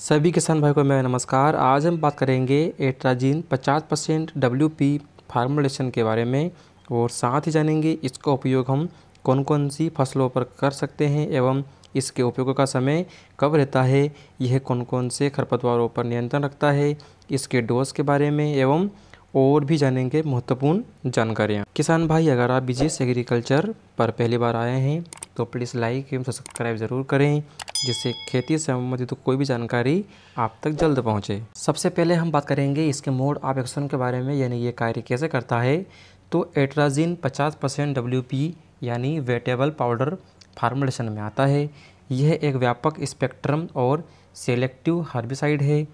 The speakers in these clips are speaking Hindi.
सभी किसान भाई को मेरा नमस्कार आज हम बात करेंगे एट्राजीन 50 परसेंट डब्ल्यू फार्मुलेशन के बारे में और साथ ही जानेंगे इसका उपयोग हम कौन कौन सी फसलों पर कर सकते हैं एवं इसके उपयोग का समय कब रहता है यह कौन कौन से खरपतवारों पर नियंत्रण रखता है इसके डोज के बारे में एवं और भी जानेंगे महत्वपूर्ण जानकारियाँ किसान भाई अगर आप विजय एग्रीकल्चर पर पहली बार आए हैं तो प्लीज़ लाइक एवं सब्सक्राइब ज़रूर करें जिससे खेती से संबंधित तो कोई भी जानकारी आप तक जल्द पहुँचे सबसे पहले हम बात करेंगे इसके मोड ऑफ एक्शन के बारे में यानी ये कार्य कैसे करता है तो एट्राजिन 50 परसेंट डब्ल्यू यानी वेटेबल पाउडर फार्मुलेशन में आता है यह एक व्यापक स्पेक्ट्रम और सेलेक्टिव हर्बिसाइड है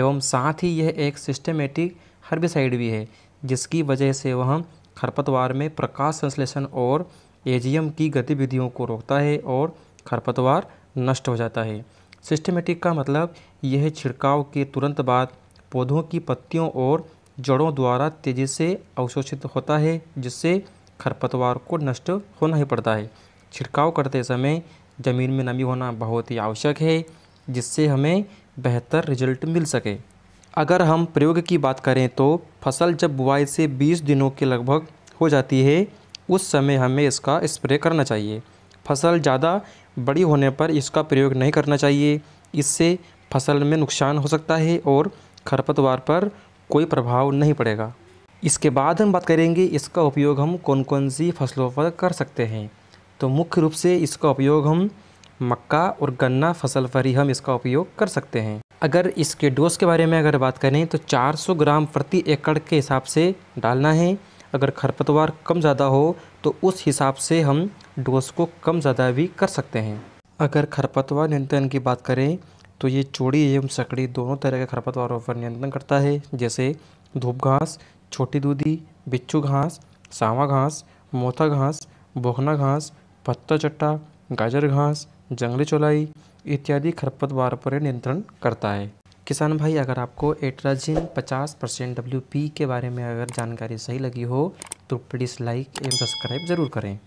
एवं साथ ही यह एक सिस्टमेटिक हर्बिसाइड भी है जिसकी वजह से वह खरपतवार में प्रकाश संश्लेषण और एजीएम की गतिविधियों को रोकता है और खरपतवार नष्ट हो जाता है सिस्टमेटिक का मतलब यह छिड़काव के तुरंत बाद पौधों की पत्तियों और जड़ों द्वारा तेज़ी से अवशोषित होता है जिससे खरपतवार को नष्ट होना ही पड़ता है छिड़काव करते समय ज़मीन में नमी होना बहुत ही आवश्यक है जिससे हमें बेहतर रिजल्ट मिल सके अगर हम प्रयोग की बात करें तो फसल जब बुआई से 20 दिनों के लगभग हो जाती है उस समय हमें इसका स्प्रे करना चाहिए फसल ज़्यादा बड़ी होने पर इसका प्रयोग नहीं करना चाहिए इससे फसल में नुकसान हो सकता है और खरपतवार पर कोई प्रभाव नहीं पड़ेगा इसके बाद हम बात करेंगे इसका उपयोग हम कौन कौन सी फसलों पर कर सकते हैं तो मुख्य रूप से इसका उपयोग हम मक्का और गन्ना फसल पर ही हम इसका उपयोग कर सकते हैं अगर इसके डोज के बारे में अगर बात करें तो 400 ग्राम प्रति एकड़ के हिसाब से डालना है अगर खरपतवार कम ज़्यादा हो तो उस हिसाब से हम डोज को कम ज़्यादा भी कर सकते हैं अगर खरपतवार नियंत्रण की बात करें तो ये चोड़ी एवं सकड़ी दोनों तरह के खरपतवारों पर नियंत्रण करता है जैसे धूप घास छोटी दूधी बिच्छू घास सावा घास मोथा घास बोखना घास पत्ता चट्टा गाजर घास जंगली चौलाई इत्यादि खरपतवार पर नियंत्रण करता है किसान भाई अगर आपको एट्राजिन 50 परसेंट डब्ल्यू के बारे में अगर जानकारी सही लगी हो तो प्लीज़ लाइक एंड सब्सक्राइब ज़रूर करें